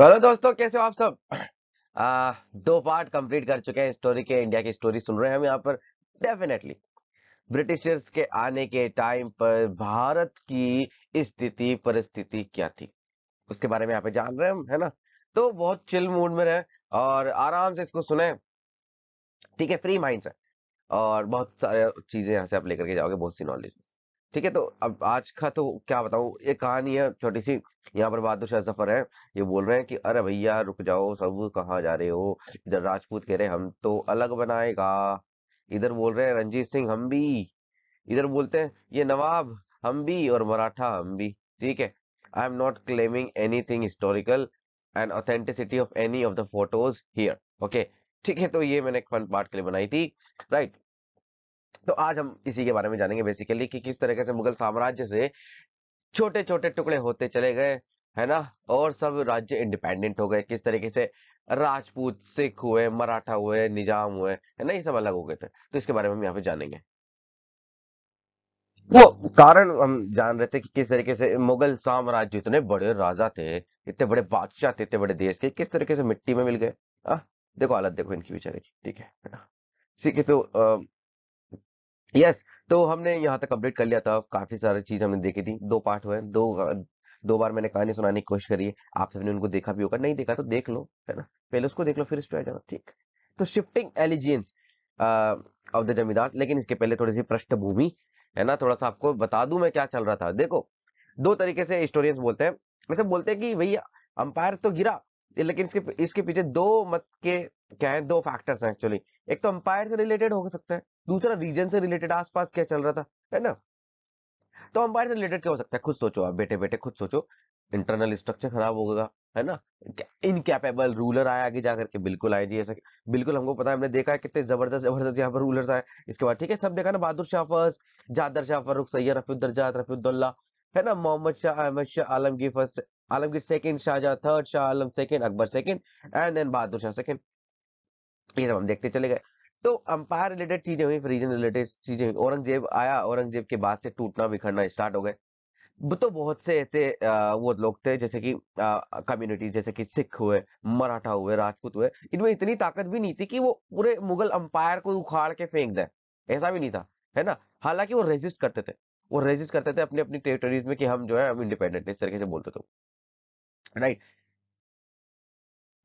Hello दोस्तों कैसे हो आप सब आ, दो पार्ट कंप्लीट कर चुके हैं स्टोरी के इंडिया की स्टोरी सुन रहे हैं हम यहाँ पर डेफिनेटली ब्रिटिशर्स के आने के टाइम पर भारत की स्थिति परिस्थिति क्या थी उसके बारे में यहाँ पे जान रहे हैं हम है ना तो बहुत चिल मूड में रहे और आराम से इसको सुने ठीक है फ्री माइंड से और बहुत सारे चीजें यहाँ से आप लेकर के जाओगे बहुत सी नॉलेज ठीक है तो अब आज का तो क्या बताऊं ये कहानी है छोटी सी यहाँ पर बहादुर शाह जफर है ये बोल रहे हैं कि अरे भैया रुक जाओ सब कहाँ जा रहे हो इधर राजपूत कह रहे हैं हम तो अलग बनाएगा इधर बोल रहे हैं रंजीत सिंह हम भी इधर बोलते हैं ये नवाब हम भी और मराठा हम भी ठीक है I am not claiming anything historical and authenticity of any of the photos here okay ठीक है तो ये मैंने एक फन पार्ट के लिए बनाई थी राइट तो आज हम इसी के बारे में जानेंगे बेसिकली कि किस तरीके से मुगल साम्राज्य से छोटे छोटे टुकड़े होते चले गए है ना और सब राज्य इंडिपेंडेंट हो गए किस तरीके से राजपूत सिख हुए मराठा हुए निजाम हुए है ना ये सब अलग हो गए थे तो इसके बारे में हम यहाँ पे जानेंगे वो कारण हम जान रहे थे कि किस तरीके से मुगल साम्राज्य इतने बड़े राजा थे इतने बड़े बादशाह थे इतने बड़े देश के किस तरीके से मिट्टी में मिल गए हाँ? देखो हालत देखो इनकी बेचारे की ठीक है ना सीखे तो यस yes, तो हमने यहाँ तक अपडेट कर लिया था काफी सारी चीज हमने देखी थी दो पार्ट हुए दो दो बार मैंने कहानी सुनाने की कोशिश करी है आप सबने उनको देखा भी होगा नहीं देखा तो देख लो है ना पहले उसको देख लो फिर इस पर आ जाना ठीक तो शिफ्टिंग एलिजियंस ऑफ द जमींदार लेकिन इसके पहले थोड़ी सी पृष्ठभूमि है ना थोड़ा सा आपको बता दू मैं क्या चल रहा था देखो दो तरीके से हिस्टोरियंस बोलते हैं वैसे बोलते हैं कि भैया अंपायर तो गिरा लेकिन इसके इसके पीछे दो मत के क्या है दो फैक्टर्स हैं एक्चुअली एक तो अंपायर से रिलेटेड हो सकता है दूसरा रीजन से रिलेटेड आसपास क्या चल रहा था है ना तो अंपायर से रिलेटेड क्या हो सकता है खुद सोचो आप बेटे बेटे खुद सोचो इंटरनल स्ट्रक्चर खराब होगा है ना इनकेपेबल रूलर आया आगे जाकर के बिल्कुल आए जी ऐसा बिल्कुल हमको पता है हमने देखा है कितने जबरदस्त जबरदस्त यहाँ पर रूलर्स आए इसके बाद ठीक है सब देखा ना बहादुर शाह फर्स जादर शाह फरुख सैयद रफीदरजात रफीदुल्ला है ना Muhammad Shah Ahmad Shah Alamgir first Alamgir second Shahjahan third Shah Alam second Akbar second and then Bahadur Shah second ये सब हम देखते चले गए तो अंपायर रिलेटेड चीजें हुई रीजन रिलेटेड चीजें हुई औरंगजेब आया औरंगजेब के बाद से टूटना बिखरना स्टार्ट हो गए तो बहुत से ऐसे वो लोग थे जैसे कि कम्युनिटी जैसे कि सिख हुए मराठा हुए राजपूत हुए इनमें इतनी ताकत भी नहीं थी कि वो पूरे मुगल अंपायर को उखाड़ के फेंक दें ऐसा भी नहीं था है ना हालांकि वो रेजिस्ट करते थे वो रेजिस्ट करते थे अपनी अपनी टेरिटरीज में कि हम जो है हम इंडिपेंडेंट इस तरीके से बोलते थे राइट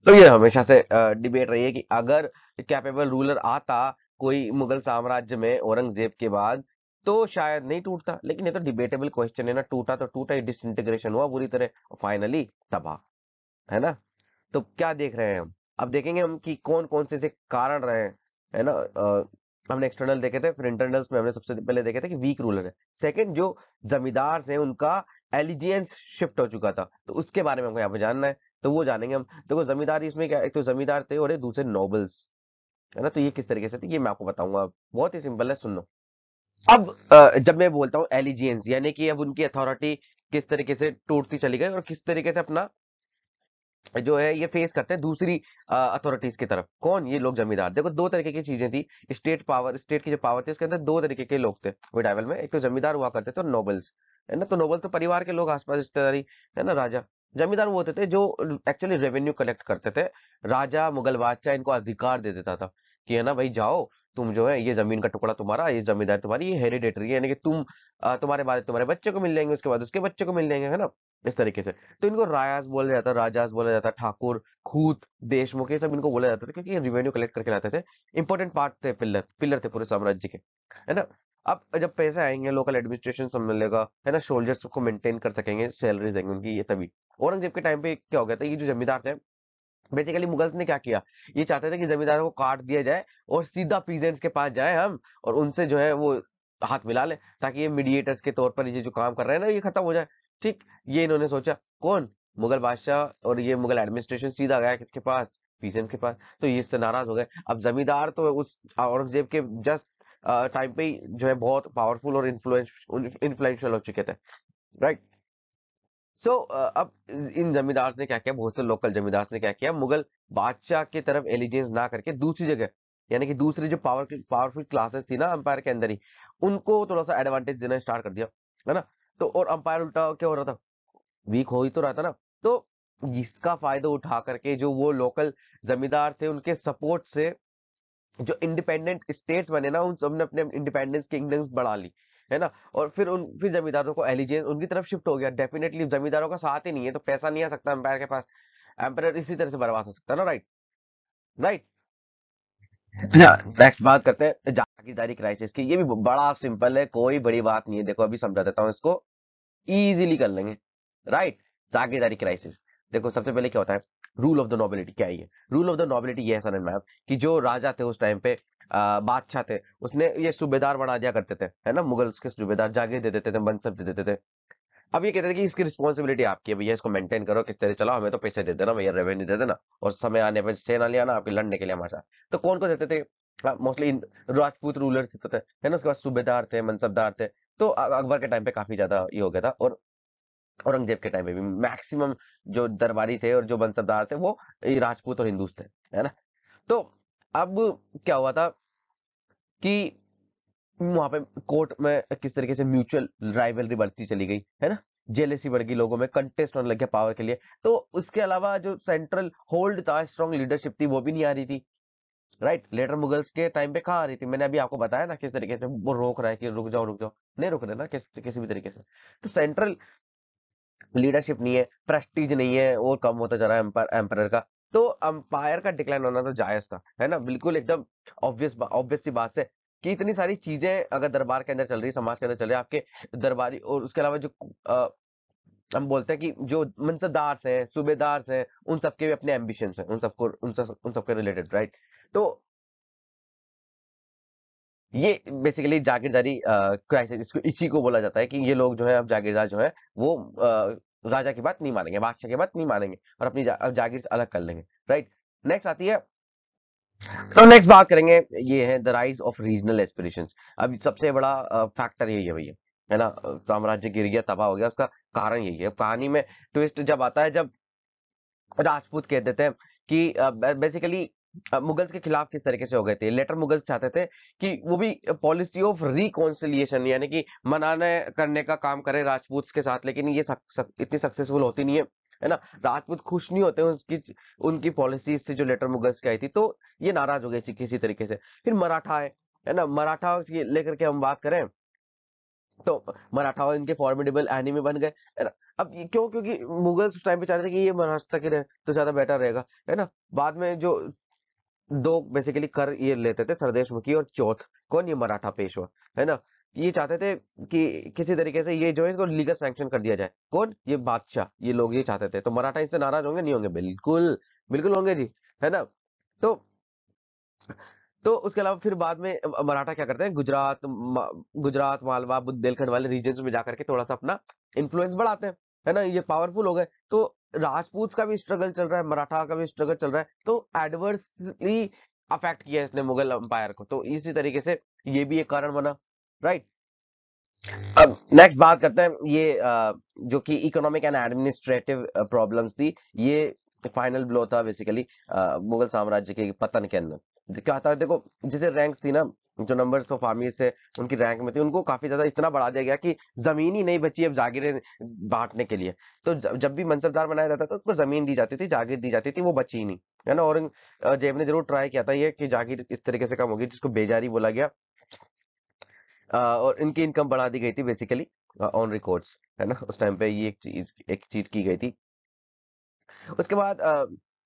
तो ये हमेशा से डिबेट रही है कि अगर कैपेबल रूलर आता कोई मुगल साम्राज्य में औरंगजेब के बाद तो शायद नहीं टूटता लेकिन ये तो डिबेटेबल क्वेश्चन है ना टूटा तो टूटा ही डिसइंटीग्रेशन हुआ बुरी तरह फाइनली तबाह है ना तो क्या देख रहे हैं हम अब देखेंगे हम कि कौन कौन से कारण रहे हैं है ना आ, हमने एक्सटर्नल देखे थे फिर इंटरनल्स में हमने सबसे पहले देखे थे कि वीक रूलर है सेकेंड जो जमींदार है उनका एलिजियंस शिफ्ट हो चुका था तो उसके बारे में हमको यहाँ पे जानना है तो वो जानेंगे हम देखो जमींदार इसमें क्या एक तो जमींदार थे और एक दूसरे नॉबल्स है ना तो ये किस तरीके से थे ये मैं आपको बताऊंगा बहुत ही सिंपल है सुनो अब जब मैं बोलता हूँ एलिजियंस यानी कि अब उनकी अथॉरिटी किस तरीके से टूटती चली गई और किस तरीके से अपना जो है ये फेस करते हैं दूसरी अथॉरिटीज की तरफ कौन ये लोग जमींदार देखो दो तरीके की चीजें थी स्टेट पावर स्टेट की जो पावर थी उसके अंदर दो तरीके के लोग थे विडाइवल में एक तो जमींदार हुआ करते थे और नोबल्स है ना तो नोबल्स तो परिवार के लोग आसपास रिश्तेदारी है ना राजा जमींदार वो होते थे जो एक्चुअली रेवेन्यू कलेक्ट करते थे राजा मुगल बादशाह इनको अधिकार दे देता था कि है ना भाई जाओ तुम जो है ये जमीन का टुकड़ा तुम्हारा ये जमींदार तुम्हारी ये हेरिडेटरी यानी कि तुम तुम्हारे बाद तुम्हारे बच्चे को मिल जाएंगे उसके बाद उसके बच्चे को मिल जाएंगे है ना इस तरीके से तो इनको रायास बोला जाता राजास बोला जाता ठाकुर खूत देशमुख ये सब इनको बोला जाता था क्योंकि ये रेवेन्यू कलेक्ट करके लाते थे इंपॉर्टेंट पार्ट थे पिल्लर पिल्लर थे पूरे साम्राज्य के है ना अब जब पैसे आएंगे लोकल एडमिनिस्ट्रेशन सब मिलेगा है ना सोल्जर्स को मेंटेन कर सकेंगे सैलरी देंगे उनकी ये तभी औरंगजेब के टाइम पे क्या हो गया था ये जो जमींदार थे बेसिकली मुगल्स ने क्या किया ये चाहते थे कि जमींदारों को काट दिया जाए और सीधा पीजेंट्स के पास जाए हम और उनसे जो है वो हाथ मिला ले ताकि ये मीडिएटर्स के तौर पर ये जो काम कर रहे हैं ना ये खत्म हो जाए ठीक ये इन्होंने सोचा कौन मुगल बादशाह और ये मुगल एडमिनिस्ट्रेशन सीधा गया किसके पास पीजेंट्स के पास तो ये इससे नाराज हो गए अब जमींदार तो उस औरंगजेब के जस्ट टाइम पे जो है बहुत पावरफुल और इन्फ्लुएंशियल हो चुके थे राइट सो so, अब इन जमींदार ने क्या किया बहुत से लोकल जमींदार ने क्या किया मुगल बादशाह की तरफ एलिजेंस ना करके दूसरी जगह यानी कि दूसरी जो पावर पावरफुल क्लासेस थी ना अंपायर के अंदर ही उनको थोड़ा सा एडवांटेज देना स्टार्ट कर दिया है ना तो और अंपायर उल्टा क्या हो रहा था वीक हो ही तो रहा था ना तो जिसका फायदा उठा करके जो वो लोकल जमींदार थे उनके सपोर्ट से जो इंडिपेंडेंट स्टेट्स बने ना उन सब ने अपने इंडिपेंडेंस किंगडम्स बढ़ा ली है ना और फिर उन फिर जमींदारों को एलिजेंस उनकी तरफ शिफ्ट हो गया डेफिनेटली जमींदारों का साथ ही नहीं है तो पैसा नहीं आ सकता एम्पायर के पास एम्पायर इसी तरह से बर्बाद हो सकता है ना राइट राइट नेक्स्ट बात करते हैं जागीरदारी क्राइसिस की ये भी बड़ा सिंपल है कोई बड़ी बात नहीं है देखो अभी समझा देता हूँ इसको इजीली कर लेंगे राइट जागीरदारी क्राइसिस देखो सबसे पहले क्या होता है रूल ऑफ द नॉबिलिटी क्या है रूल ऑफ द नॉबिलिटी ये है सनन मैम कि जो राजा थे उस टाइम पे बादशाह थे उसने ये सूबेदार बना दिया करते थे है ना मुगल्स के सूबेदार जागीर दे देते थे मनसब दे देते थे अब ये कहते थे कि इसकी रिस्पॉन्सिबिलिटी आपकी है भैया इसको मेंटेन करो किस तरह चलाओ हमें तो पैसे दे देना भैया रेवेन्यू दे देना और समय आने पर सेना ले आना आपके लड़ने के लिए हमारे साथ तो कौन को देते थे मोस्टली हाँ, राजपूत रूलर्स थे है ना उसके बाद सूबेदार थे मनसबदार थे तो अकबर के टाइम पे काफी ज्यादा ये हो गया था और औरंगजेब के टाइम में भी मैक्सिमम जो दरबारी थे और जो बनसबदार थे वो राजपूत और हिंदू थे है ना तो अब क्या हुआ था कि वहां पे कोर्ट में किस तरीके से म्यूचुअल राइवलरी बढ़ती चली गई है ना जेलेसी बढ़ गई लोगों में कंटेस्ट होने लग गया पावर के लिए तो उसके अलावा जो सेंट्रल होल्ड था स्ट्रॉन्ग लीडरशिप थी वो भी नहीं आ रही थी राइट लेटर मुगल्स के टाइम पे कहा आ रही थी मैंने अभी आपको बताया ना किस तरीके से वो रोक रहा है कि रुक जाओ रुक जाओ नहीं रुक रहे ना किस किसी भी तरीके से तो सेंट्रल लीडरशिप नहीं है प्रेस्टीज नहीं है और कम होता जा रहा है एम्पर, एम्पायर का तो अंपायर का डिक्लाइन होना तो जायज था है ना बिल्कुल एकदम ऑब्वियस ऑब्वियस सी बात है कि इतनी सारी चीजें अगर दरबार के अंदर चल रही समाज के अंदर चल रही आपके दरबारी और उसके अलावा जो आ, हम बोलते हैं कि जो मनसबदार हैं सूबेदार्स हैं उन सबके भी अपने एम्बिशन हैं उन सबको उन सब उन सबके रिलेटेड राइट तो ये बेसिकली जागीरदारी क्राइसिस इसको इसी को बोला जाता है कि ये लोग जो है अब जागीरदार जो है वो आ, राजा की बात नहीं मानेंगे बादशाह की बात नहीं मानेंगे और अपनी जा, जागीर से अलग कर लेंगे राइट नेक्स्ट आती है तो नेक्स्ट बात करेंगे ये है the rise of regional aspiration अब सबसे बड़ा फैक्टर यही है भैया है ना साम्राज्य गिर गया तबाह हो गया उसका कारण यही है कहानी में ट्विस्ट जब आता है जब राजपूत कह देते हैं कि बेसिकली मुगल्स के खिलाफ किस तरीके से हो गए थे लेटर मुगल्स चाहते थे कि वो भी पॉलिसी ऑफ रिकॉन्सिलियेशन यानी कि मनाने करने का काम करे राजपूत के साथ लेकिन ये सक, सक, इतनी सक्सेसफुल होती नहीं है है ना राजपूत खुश नहीं होते उसकी उनकी पॉलिसी से जो लेटर मुगल्स की आई थी तो ये नाराज हो गए किसी तरीके से फिर मराठा है है ना मराठा लेकर के हम बात करें तो मराठा इनके फॉर्मेडेबल एनिमी बन गए है ना अब क्यों क्योंकि मुगल्स उस टाइम पे चाह रहे थे कि ये महाराष्ट्र तक ही रहे तो ज्यादा बेटर रहेगा है ना बाद में जो दो बेसिकली कर ये लेते थे सरदेश मुखी और चौथ कौन ये मराठा पेशवा है ना ये चाहते थे कि किसी तरीके से ये जो है इसको लीगल सैंक्शन कर दिया जाए कौन ये बादशाह ये लोग ये चाहते थे तो मराठा इससे नाराज होंगे नहीं होंगे बिल्कुल बिल्कुल होंगे जी है ना तो तो उसके अलावा फिर बाद में मराठा क्या करते हैं गुजरात गुजरात मालवा बुद्धेलखंड वाले रीजन में जाकर के थोड़ा सा अपना इन्फ्लुएंस बढ़ाते हैं है ना ये पावरफुल हो गए तो राजपूत का भी स्ट्रगल चल रहा है मराठा का भी स्ट्रगल चल रहा है तो एडवर्सली अफेक्ट किया इसने मुगल अंपायर को तो इसी तरीके से ये भी एक कारण बना राइट अब नेक्स्ट बात करते हैं ये जो कि इकोनॉमिक एंड एडमिनिस्ट्रेटिव प्रॉब्लम्स थी ये फाइनल ब्लो था बेसिकली मुगल साम्राज्य के पतन के अंदर क्या होता है देखो जैसे रैंक्स थी ना जो नंबर्स ऑफ आर्मीज थे उनकी रैंक में थे उनको काफी ज्यादा इतना बढ़ा दिया गया कि जमीन ही नहीं बची अब जागीरें बांटने के लिए तो जब भी मनसबदार बनाया जाता था तो उसको तो जमीन दी जाती थी जागीर दी जाती थी वो बची ही नहीं है ना और जेब ने जरूर ट्राई किया था ये कि जागीर इस तरीके से कम होगी जिसको बेजारी बोला गया और इनकी इनकम बढ़ा दी गई थी बेसिकली ऑन रिकॉर्ड्स है ना उस टाइम पे ये एक चीज एक चीज की गई थी उसके बाद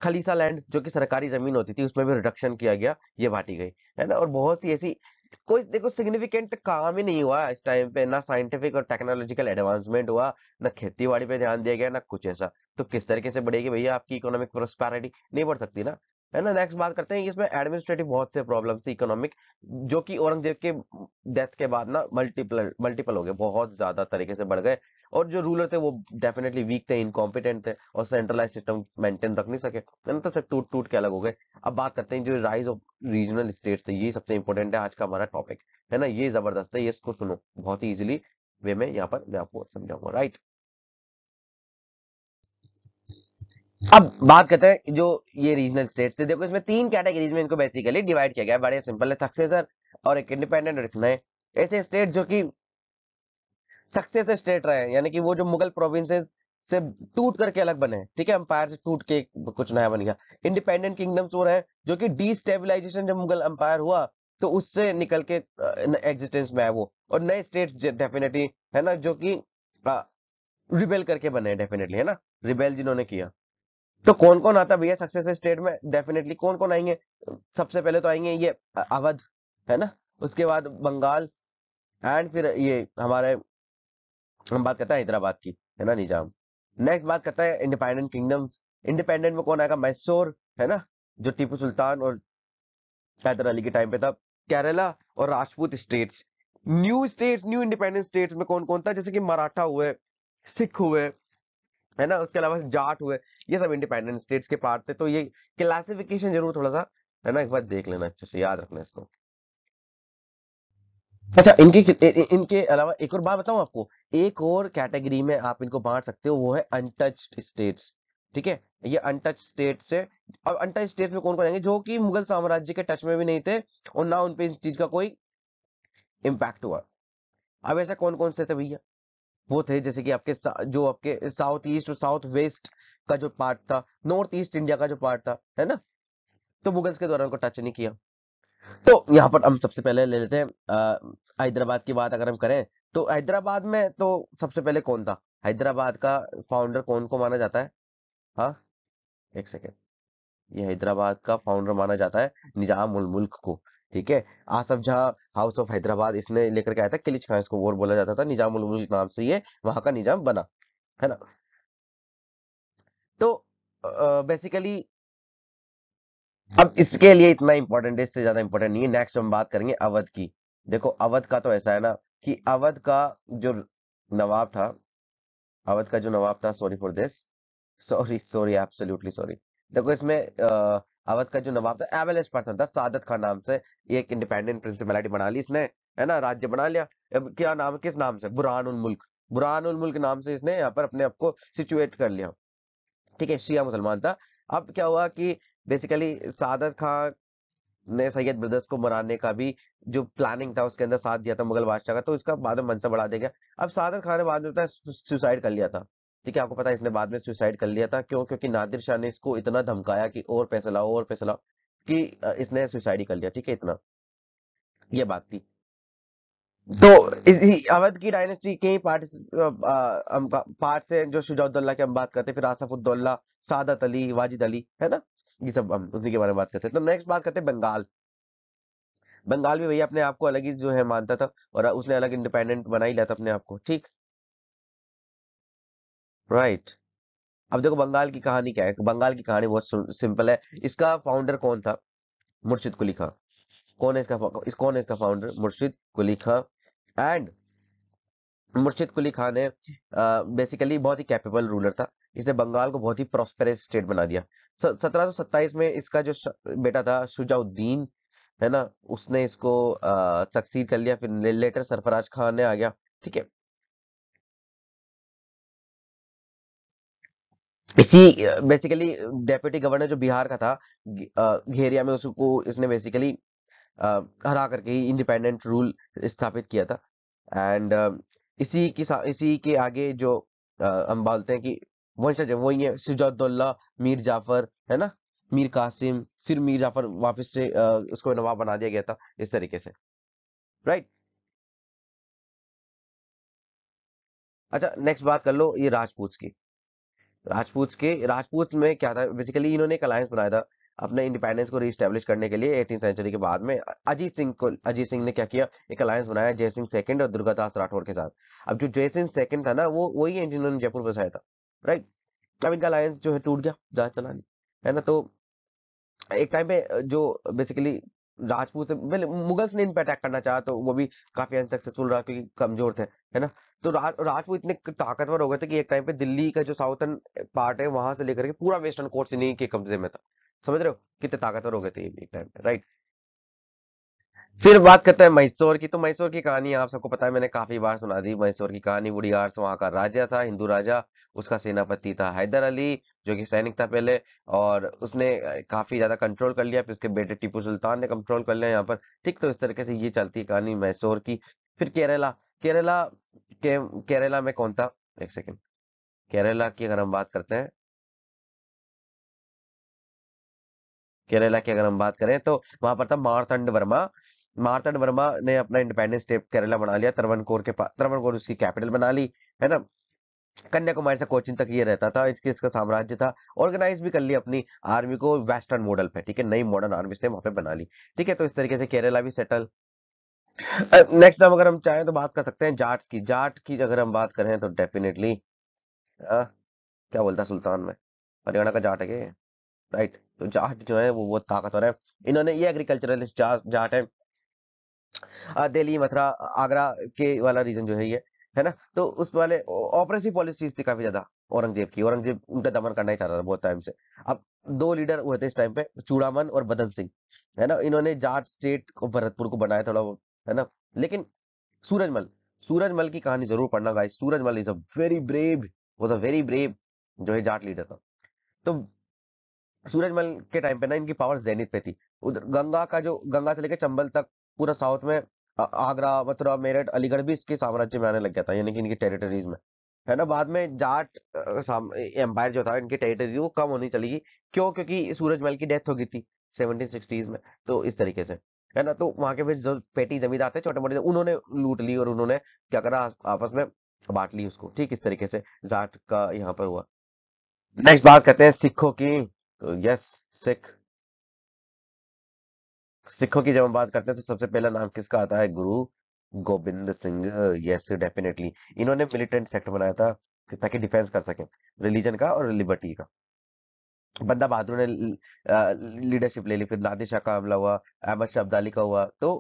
खलीसा लैंड जो कि सरकारी जमीन होती थी उसमें भी रिडक्शन किया गया ये बांटी गई है ना और बहुत सी ऐसी कोई देखो सिग्निफिकेंट काम ही नहीं हुआ इस टाइम पे ना साइंटिफिक और टेक्नोलॉजिकल एडवांसमेंट हुआ ना खेती बाड़ी पे ध्यान दिया गया ना कुछ ऐसा तो किस तरीके से बढ़ेगी भैया आपकी इकोनॉमिक प्रोस्पैरिटी नहीं बढ़ सकती ना है ना नेक्स्ट बात करते हैं इसमें एडमिनिस्ट्रेटिव बहुत से प्रॉब्लम थी इकोनॉमिक जो कि औरंगजेब के डेथ के बाद ना मल्टीपल मल्टीपल हो गए बहुत ज्यादा तरीके से बढ़ गए और जो रूलर थे वो डेफिनेटली वीक थे इनकॉम्पिटेंट थे और सेंट्रलाइज सिस्टम मेंटेन रख नहीं सके तो सब टूट टूट के अलग हो गए अब बात करते हैं जो राइज ऑफ रीजनल स्टेट थे ये सबसे इंपॉर्टेंट है आज का हमारा टॉपिक है ना ये जबरदस्त है ये इसको सुनो बहुत ही इजिली वे में यहाँ पर मैं आपको समझाऊंगा राइट अब बात करते हैं जो ये रीजनल स्टेट्स थे देखो इसमें तीन कैटेगरीज में इनको बेसिकली डिवाइड किया गया बड़े सिंपल है सक्सेसर और एक इंडिपेंडेंट और एक नए ऐसे स्टेट जो कि सक्सेस स्टेट रहे यानी कि वो जो मुगल प्रोविंसेस से टूट करके अलग बने ठीक है अंपायर से टूट के कुछ नया बन गया इंडिपेंडेंट किंगडम्स वो रहे जो कि डिस्टेबिलाईजेशन जब मुगल अंपायर हुआ तो उससे निकल के एग्जिस्टेंस में आए वो और नए स्टेट डेफिनेटली है ना जो कि रिबेल करके बने डेफिनेटली है ना रिबेल जिन्होंने किया तो कौन कौन आता भैया सक्सेस स्टेट में डेफिनेटली कौन कौन आएंगे सबसे पहले तो आएंगे ये अवध है ना उसके बाद बंगाल एंड फिर ये हमारे हम बात करते हैं हैदराबाद की है ना निजाम नेक्स्ट बात करता है इंडिपेंडेंट किंगडम इंडिपेंडेंट में कौन आएगा मैसूर है ना जो टीपू सुल्तान और हैदर अली के टाइम पे था केरला और Rajput states new states new independent states में कौन कौन था जैसे कि मराठा हुए सिख हुए है ना उसके अलावा जाट हुए ये सब इंडिपेंडेंट स्टेट्स के पार्ट थे तो ये क्लासिफिकेशन जरूर थोड़ा सा है ना एक बार देख लेना अच्छे से याद रखना इसको अच्छा इनके इनके अलावा एक और बात बताऊं आपको एक और कैटेगरी में आप इनको बांट सकते हो वो है अनटच्ड स्टेट्स ठीक है ये अनटच स्टेट से अब अनटच स्टेट्स में कौन कौन आएंगे जो कि मुगल साम्राज्य के टच में भी नहीं थे और ना उनपे इस चीज का कोई इम्पैक्ट हुआ अब ऐसा कौन कौन से थे भैया वो थे जैसे कि आपके जो आपके साउथ ईस्ट और साउथ वेस्ट का जो पार्ट था नॉर्थ ईस्ट इंडिया का जो पार्ट था है ना तो मुगल्स के द्वारा उनको टच नहीं किया तो यहाँ पर हम सबसे पहले ले लेते हैं हैदराबाद की बात अगर हम करें तो हैदराबाद में तो सबसे पहले कौन था हैदराबाद का फाउंडर कौन को माना जाता है हाँ एक सेकेंड ये हैदराबाद का फाउंडर माना जाता है निजाम उल मुल्क को ठीक है आसफ जहाँ हाउस ऑफ हैदराबाद इसने लेकर के आया था किलिच खान इसको और बोला जाता था निजाम उल मुल्क नाम से ये वहां का निजाम बना है ना तो बेसिकली अब इसके लिए इतना इंपॉर्टेंट है इससे ज्यादा इंपॉर्टेंट नहीं है नेक्स्ट हम बात करेंगे अवध की देखो अवध का तो ऐसा है ना कि अवध का जो नवाब था अवध का जो नवाब था sorry for this sorry sorry absolutely sorry देखो इसमें अवध का जो नवाब था एवेलेज पर्सन था सादत खान नाम से एक इंडिपेंडेंट प्रिंसिपैलिटी बना ली इसने है ना राज्य बना लिया क्या नाम किस नाम से बुरहान उल मुल्क बुरहान उल मुल्क नाम से इसने यहाँ पर अपने आप को सिचुएट कर लिया ठीक है शिया मुसलमान था अब क्या हुआ कि बेसिकली सादत खान ने सैयद ब्रदर्स को मनाने का भी जो प्लानिंग था उसके अंदर साथ दिया था मुगल बादशाह का तो उसका बाद में मनसा बढ़ा दिया गया अब सादत खान ने बाद में सुसाइड कर लिया था ठीक है आपको पता है इसने बाद में सुसाइड कर लिया था क्यों क्योंकि नादिर शाह ने इसको इतना धमकाया कि और पैसा लाओ और पैसा लाओ कि इसने सुसाइड ही कर लिया ठीक है इतना यह बात थी तो इसी अवध की डायनेस्टी के ही पार्ट पार्ट से जो शुजाउद्दौला की हम बात करते हैं फिर आसफ उद्दौला सादत अली वाजिद अली है ना ये सब हम उसी के बारे में बात करते हैं तो नेक्स्ट बात करते हैं बंगाल बंगाल भी भैया अपने आप को अलग ही जो है मानता था और उसने अलग इंडिपेंडेंट बना ही लिया था अपने आप को ठीक राइट right. अब देखो बंगाल की कहानी क्या है बंगाल की कहानी बहुत सिंपल है इसका फाउंडर कौन था मुर्शिद कुली खां कौन है इसका इस कौन है इसका फाउंडर मुर्शिद कुली खां एंड मुर्शिद कुली खान ने बेसिकली बहुत ही कैपेबल रूलर था इसने बंगाल को बहुत ही प्रॉस्पेरस स्टेट बना दिया सत्रह में इसका जो बेटा था शुजाउद्दीन है ना उसने इसको सक्सीड कर लिया फिर लेटर सरफराज खान ने आ गया ठीक है इसी बेसिकली डेप्यूटी गवर्नर जो बिहार का था घेरिया में उसको इसने बेसिकली हरा करके ही इंडिपेंडेंट रूल स्थापित किया था एंड इसी की इसी के आगे जो हम बोलते हैं कि वही है वही है सिजाउद्दौला मीर जाफर है ना मीर कासिम फिर मीर जाफर वापस से उसको नवाब बना दिया गया था इस तरीके से राइट अच्छा नेक्स्ट बात कर लो ये राजपूत की राजपूत के राजपूत में क्या था बेसिकली इन्होंने एक अलायंस बनाया था अपने इंडिपेंडेंस को रिस्टेब्लिश करने के लिए एटीन सेंचुरी के बाद में अजीत सिंह को अजीत सिंह ने क्या किया एक अलायंस बनाया जय सिंह सेकंड और दुर्गादास राठौर के साथ अब जो जय सिंह सेकंड था ना वो वही है जिन्होंने जयपुर बसाया था राइट अब इनका अलायंस जो है टूट गया जहाज चलानी है ना तो एक टाइम पे जो बेसिकली राजपूत मुगल्स ने इन पे अटैक करना चाहा तो वो भी काफी अनसक्सेसफुल रहा क्योंकि कमजोर थे है ना तो रा, राजपूत इतने ताकतवर हो गए थे कि एक टाइम पे दिल्ली का जो साउथर्न पार्ट है वहां से लेकर के पूरा वेस्टर्न कोर्स इन्हीं के कब्जे में था समझ रहे हो कितने ताकतवर हो गए थे एक टाइम पे राइट फिर बात करते हैं मैसूर की तो मैसूर की कहानी आप सबको पता है मैंने काफी बार सुना दी मैसूर की कहानी वुडी आर्स वहां का राजा था हिंदू राजा उसका सेनापति था हैदर अली जो कि सैनिक था पहले और उसने काफी ज्यादा कंट्रोल कर लिया फिर उसके बेटे टीपू सुल्तान ने कंट्रोल कर लिया यहाँ पर ठीक तो इस तरीके से ये चलती है कहानी मैसूर की फिर केरला केरला के केरला में कौन था एक सेकेंड केरला की अगर हम बात करते हैं केरला की अगर हम बात करें तो वहां पर था मारतंड वर्मा मारतन वर्मा ने अपना इंडिपेंडेंस स्टेट केरला बना लिया त्रवन कोर के पास त्रवन कोर उसकी कैपिटल बना ली है ना कन्याकुमारी से कोचिन तक ये रहता था इसके इसका साम्राज्य था ऑर्गेनाइज भी कर लिया अपनी आर्मी को वेस्टर्न मॉडल पे ठीक है नई मॉडर्न आर्मी इसने वहां पे बना ली ठीक है तो इस तरीके से केरला भी सेटल नेक्स्ट अगर हम चाहें तो बात कर सकते हैं जाट की जाट की अगर हम बात करें तो डेफिनेटली क्या बोलता सुल्तान में हरियाणा का जाट है राइट तो जाट जो है वो बहुत ताकतवर है इन्होंने ये एग्रीकल्चरलिस्ट जाट है दिल्ली मथुरा आगरा के वाला रीजन जो है ये है ना तो उस वाले ऑपरेसिव पॉलिसीज थी काफी ज्यादा औरंगजेब की औरंगजेब उनका दमन करना ही चाह रहा था बहुत टाइम से अब दो लीडर हुए थे इस टाइम पे चूड़ामन और बदन सिंह है ना इन्होंने जाट स्टेट को भरतपुर को बनाया थोड़ा बहुत है ना लेकिन सूरजमल सूरजमल की कहानी जरूर पढ़ना guys Surajmal is a very brave was a very brave जो है जाट लीडर था तो सूरजमल के टाइम पे ना इनकी पावर जैनित पे थी उधर गंगा का जो गंगा से लेकर चंबल तक पूरा साउथ में आगरा मथुरा मेरठ अलीगढ़ भी इसके साम्राज्य में आने लग गया था यानी कि इनकी टेरिटरीज में है ना बाद में जाट एम्पायर जो था इनके टेरिटरी वो कम होनी चलेगी क्यों क्योंकि सूरज महल की डेथ हो गई थी सेवनटीन में तो इस तरीके से है ना तो वहां के फिर जो पेटी जमींदार थे छोटे मोटे उन्होंने लूट ली और उन्होंने क्या करा आपस में बांट ली उसको ठीक इस तरीके से जाट का यहाँ पर हुआ नेक्स्ट बात करते हैं सिखों की तो यस सिख सिखों की जब हम बात करते हैं तो सबसे पहला नाम किसका आता है गुरु गोविंद सिंह यस डेफिनेटली इन्होंने मिलिटेंट सेक्ट बनाया था ताकि डिफेंस कर सके रिलीजन का और लिबर्टी का बंदा बहादुर ने लीडरशिप ले ली फिर नादिर शाह का हमला हुआ अहमद शाह अब्दाली का हुआ तो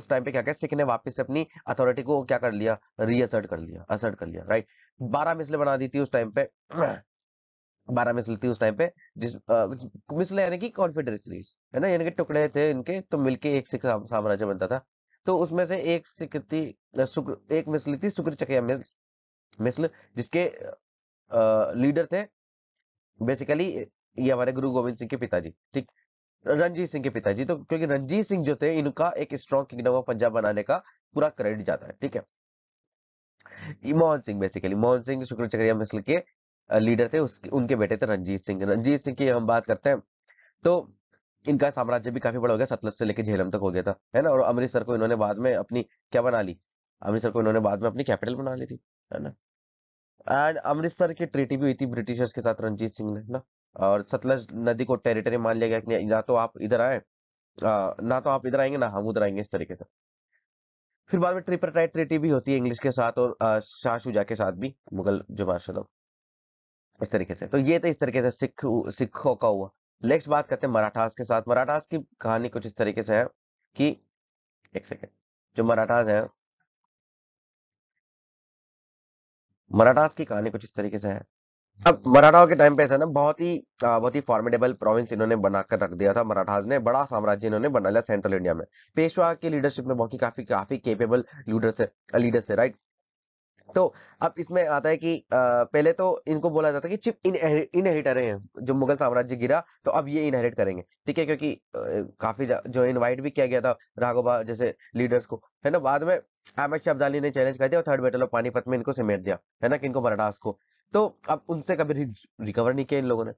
उस टाइम पे क्या क्या सिख ने वापस से अपनी अथॉरिटी को क्या कर लिया रीअसर्ट कर लिया असर्ट कर लिया राइट बारह मिसले बना दी थी उस टाइम पे बारह मिसल थी उस टाइम पे जिस मिसल यानी कि कॉन्फेडरेसीज है ना यानी कि टुकड़े थे इनके तो मिलके एक सिख साम्राज्य बनता था तो उसमें से एक सिख थी एक मिसल थी शुक्र चकिया मिसल जिसके आ, लीडर थे बेसिकली ये हमारे गुरु गोविंद सिंह के पिताजी ठीक रणजीत सिंह के पिताजी तो क्योंकि रणजीत सिंह जो थे इनका एक स्ट्रॉन्ग किंगडम ऑफ पंजाब बनाने का पूरा क्रेडिट जाता है ठीक है मोहन सिंह बेसिकली मोहन सिंह शुक्र चक्रिया मिसल के लीडर थे उसके उनके बेटे थे रंजीत सिंह रंजीत सिंह की हम बात करते हैं तो इनका साम्राज्य भी काफी बड़ा हो गया सतलज से लेकर झेलम तक हो गया था है ना और अमृतसर को इन्होंने बाद में अपनी क्या बना ली अमृतसर को इन्होंने बाद में अपनी कैपिटल बना ली थी है ना एंड अमृतसर की ट्रीटी भी हुई थी ब्रिटिशर्स के साथ रंजीत सिंह ने ना और सतलज नदी को टेरिटरी मान लिया गया ना तो आप इधर आए ना तो आप इधर आएंगे ना हम उधर आएंगे इस तरीके से फिर बाद में ट्रिपर ट्रीटी भी होती है इंग्लिश के साथ और शाह शुजा के साथ भी मुगल जो मार्शल इस तरीके से तो ये तो इस तरीके से सिख सिखों का हुआ नेक्स्ट बात करते हैं मराठास के साथ मराठास की कहानी कुछ इस तरीके से है कि एक सेकेंड जो मराठास है मराठास की कहानी कुछ इस तरीके से है अब मराठाओं के टाइम पे ऐसा ना बहुत ही बहुत ही फॉर्मेडेबल प्रोविंस इन्होंने बनाकर रख दिया था मराठास ने बड़ा साम्राज्य इन्होंने बना लिया सेंट्रल इंडिया में पेशवा की लीडरशिप में बहुत ही काफी काफी केपेबल लीडर थे लीडर्स थे राइट तो अब इसमें आता है कि पहले तो इनको बोला जाता है कि चिप इनहेरिटर हैं जो मुगल साम्राज्य गिरा तो अब ये इनहेरिट करेंगे ठीक है क्योंकि काफी जो इनवाइट भी किया गया था राघोबा जैसे लीडर्स को है ना बाद में अहमद अब्दाली ने चैलेंज कर दिया और थर्ड बैटल ऑफ पानीपत में इनको समेट दिया है ना कि इनको मराठास को तो अब उनसे कभी रिकवर नहीं किया इन लोगों ने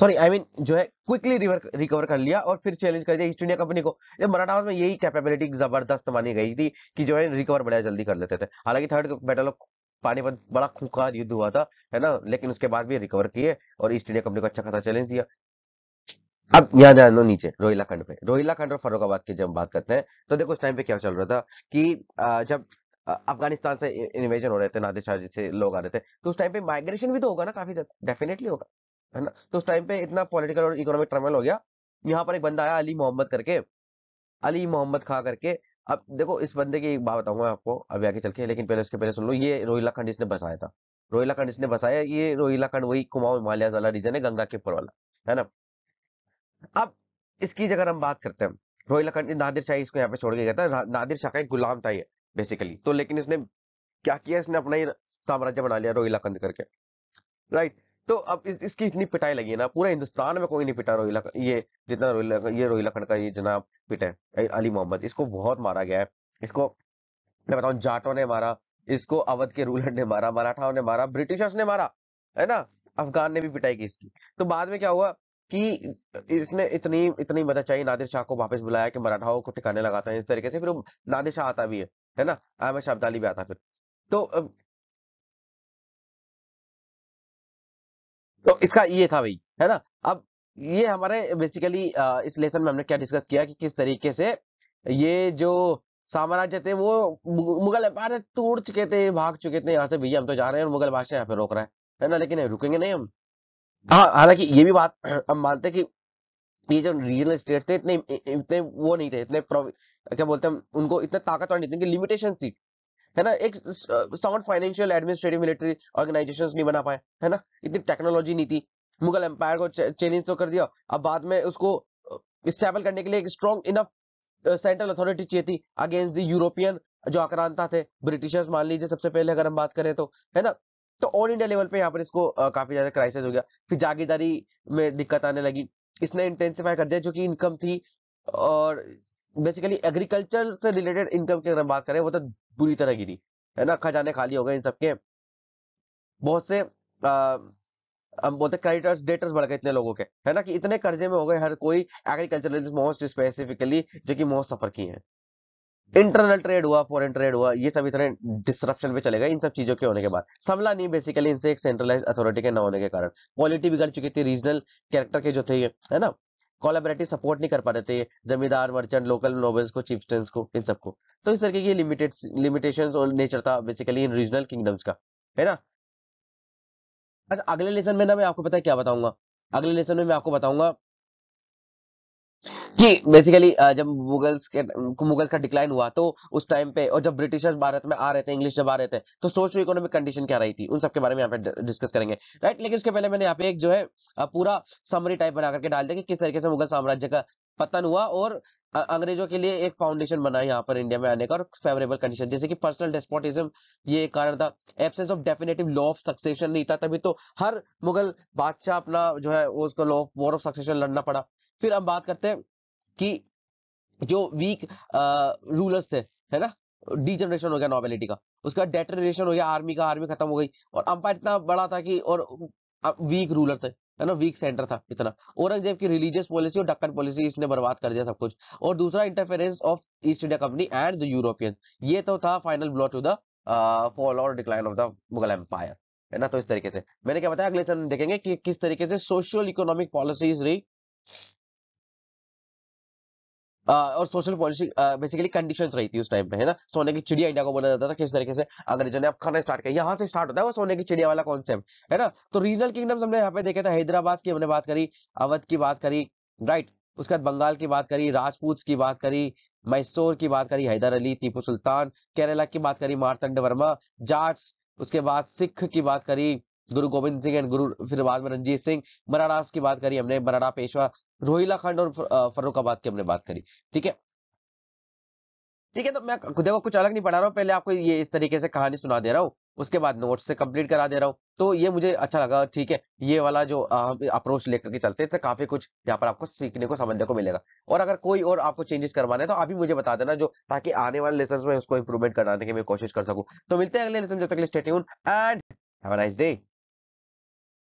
सॉरी आई मीन जो है क्विकली रिकवर कर लिया और फिर चैलेंज कर दिया ईस्ट इंडिया कंपनी को जब हाउस में यही कैपेबिलिटी जबरदस्त मानी गई थी कि जो है रिकवर बड़ा जल्दी कर लेते थे हालांकि थर्ड बैटल ऑफ पानीपत बड़ा खुखार युद्ध हुआ था है ना लेकिन उसके बाद भी रिकवर किए और ईस्ट इंडिया कंपनी को अच्छा खासा चैलेंज दिया अब यहाँ ध्यान दो नीचे रोहिला खंड पे रोहिला खंड और फरुखाबाद की जब बात करते हैं तो देखो उस टाइम पे क्या चल रहा था कि जब अफगानिस्तान से इन्वेजन हो रहे थे नादिर शाह से लोग आ रहे थे तो उस टाइम पे माइग्रेशन भी तो होगा ना काफी ज्यादा डेफिनेटली होगा है ना तो उस टाइम पे इतना पॉलिटिकल और इकोनॉमिक ट्रमल हो गया यहाँ पर एक बंदा आया अली मोहम्मद करके अली मोहम्मद खा करके अब देखो इस बंदे की एक बात बताऊंगा आपको अभी आगे चल के लेकिन पहले उसके पहले सुन लो ये रोहिला खंड इसने बसाया था रोहिला खंड इसने बसाया ये रोहिला खंड वही कुमाऊ हिमालय वाला रीजन है गंगा के ऊपर वाला है ना अब इसकी जगह हम बात करते हैं रोहिला खंड नादिर शाह इसको यहाँ पे छोड़ के गया था नादिर शाह का एक गुलाम था ये बेसिकली तो लेकिन इसने क्या किया इसने अपना ही साम्राज्य बना लिया रोहिला खंड करके राइट right. तो अब इस, इसकी इतनी पिटाई लगी है ना पूरा हिंदुस्तान में कोई नहीं पिटा रोहिला ये जितना रोहिला ये रोहिला खंड का ये जनाब पिटा है अली मोहम्मद इसको बहुत मारा गया है इसको मैं बताऊं जाटों ने मारा इसको अवध के रूलर ने मारा मराठाओं ने मारा ब्रिटिशर्स ने मारा है ना अफगान ने भी पिटाई की इसकी तो बाद में क्या हुआ कि इसने इतनी इतनी मदद चाहिए नादिर शाह को वापस बुलाया कि मराठाओं को ठिकाने लगाता है इस तरीके से फिर नादिर शाह आता भी है है ना अहमद शाह अब्दाली भी आता फिर तो तो इसका ये था भाई है ना अब ये हमारे बेसिकली इस लेसन में हमने क्या डिस्कस किया कि किस तरीके से ये जो साम्राज्य थे वो मुगल एम्पायर तोड़ चुके थे भाग चुके थे यहाँ से भैया हम तो जा रहे हैं और मुगल बादशाह यहाँ पे रोक रहा है है ना लेकिन रुकेंगे नहीं हम हाँ हालांकि ये भी बात हम मानते हैं कि ये जो रीजनल स्टेट थे इतने इतने वो नहीं थे इतने क्या बोलते हैं उनको इतना ताकतवर नहीं थे लिमिटेशन थी है ना एक sound financial administrative military organisation नहीं बना पाए है ना इतनी टेक्नोलॉजी नहीं थी मुगल एम्पायर को चैलेंज तो कर दिया अब बाद में उसको स्टेबल करने के लिए एक स्ट्रॉन्ग इनफ सेंट्रल अथॉरिटी चाहिए थी अगेंस्ट द यूरोपियन जो आक्रांता थे ब्रिटिशर्स मान लीजिए सबसे पहले अगर हम बात करें तो है ना तो ऑल इंडिया लेवल पे यहाँ पर इसको काफी ज्यादा क्राइसिस हो गया फिर जागीदारी में दिक्कत आने लगी इसने इंटेंसिफाई कर दिया जो कि इनकम थी और बेसिकली एग्रीकल्चर से रिलेटेड इनकम की अगर हम बात करें वो तो बुरी तरह गिरी है ना खजाने खाली हो गए इन सबके बहुत से आ, हम बोलते क्रेडिटर्स डेटर्स बढ़ गए इतने लोगों के है ना कि इतने कर्जे में हो गए हर कोई एग्रीकल्चर मोस्ट स्पेसिफिकली जो कि मोस्ट सफर किए हैं इंटरनल ट्रेड हुआ फॉरेन ट्रेड हुआ ये सब इतने डिस्ट्रप्शन पे चले गए इन सब चीजों के होने के बाद संभला नहीं बेसिकली इनसे एक सेंट्रलाइज अथॉरिटी के ना होने के कारण क्वालिटी बिगड़ चुकी थी रीजनल कैरेक्टर के जो थे ये है ना कोलेबरेटिव सपोर्ट नहीं कर पा रहे थे जमींदार मर्चेंट लोकल नोबल्स को चीफ को इन सबको तो इस तरीके की लिमिटेशन और नेचर था बेसिकली इन रीजनल किंगडम्स का है ना अच्छा अगले लेसन में ना मैं आपको पता है क्या बताऊंगा अगले लेसन में मैं आपको बताऊंगा कि बेसिकली जब मुगल्स के मुगल्स का डिक्लाइन हुआ तो उस टाइम पे और जब ब्रिटिशर्स भारत में आ रहे थे इंग्लिश जब आ रहे थे तो सोशो इकोनॉमिक कंडीशन क्या रही थी उन सबके बारे में यहाँ पे डिस्कस करेंगे राइट लेकिन उसके पहले मैंने यहाँ पे एक जो है पूरा समरी टाइप बना करके डाल दिया कि किस तरीके से मुगल साम्राज्य का पतन हुआ और अंग्रेजों के लिए एक फाउंडेशन बना यहाँ पर इंडिया में आने का और फेवरेबल कंडीशन जैसे कि पर्सनल डेस्पोटिज्म ये एक कारण था absence of definitive law of succession नहीं था तभी तो हर मुगल बादशाह अपना जो है उसको law of war of succession लड़ना पड़ा फिर हम बात करते हैं कि जो वीक रूलर्स थे है ना डी जनरेशन हो गया नॉवेलिटी का उसका डेटरेशन हो गया आर्मी का आर्मी खत्म हो गई और अंपायर इतना बड़ा था कि और वीक रूलर थे है ना वीक सेंटर था इतना औरंगजेब की रिलीजियस पॉलिसी और डक्कन पॉलिसी इसने बर्बाद कर दिया सब कुछ और दूसरा interference of East India Company and the European ये तो था final blow to the fall और decline of the Mughal empire है ना तो इस तरीके से मैंने क्या बताया अगले चरण देखेंगे कि किस तरीके से सोशल इकोनॉमिक पॉलिसीज रही और सोशल पॉलिसी बेसिकली कंडीशन रही थी उस टाइम पे है ना सोने की चिड़िया इंडिया को बोला जाता था किस तरीके से अंग्रेजों ने अब खाना स्टार्ट किया यहाँ से स्टार्ट होता है वो सोने की चिड़िया वाला कॉन्सेप्ट है ना तो रीजनल किंगडम हमने यहाँ पे देखे थे हैदराबाद की हमने बात करी अवध की बात करी राइट उसके बाद बंगाल की बात करी राजपूत की बात करी मैसूर की बात करी हैदर अली टीपू सुल्तान केरला की बात करी मारतंड वर्मा जाट्स उसके बाद सिख की बात करी गुरु गोविंद सिंह एंड गुरु फिर बाद में रंजीत सिंह मराठास की बात करी हमने मराठा पेशवा रोहिला खंड और फरुखाबाद की हमने बात करी ठीक है ठीक है तो मैं देखो कुछ अलग नहीं पढ़ा रहा हूँ पहले आपको ये इस तरीके से कहानी सुना दे रहा हूँ उसके बाद नोट्स से कंप्लीट करा दे रहा हूँ तो ये मुझे अच्छा लगा ठीक है ये वाला जो अप्रोच लेकर के चलते थे काफी कुछ यहाँ पर आपको सीखने को समझने को मिलेगा और अगर कोई और आपको चेंजेस करवाने तो अभी मुझे बता देना जो ताकि आने वाले लेसन में उसको इम्प्रूवमेंट कराने की मैं कोशिश कर सकूं तो मिलते हैं अगले लेसन जब तक स्टेट एंड डे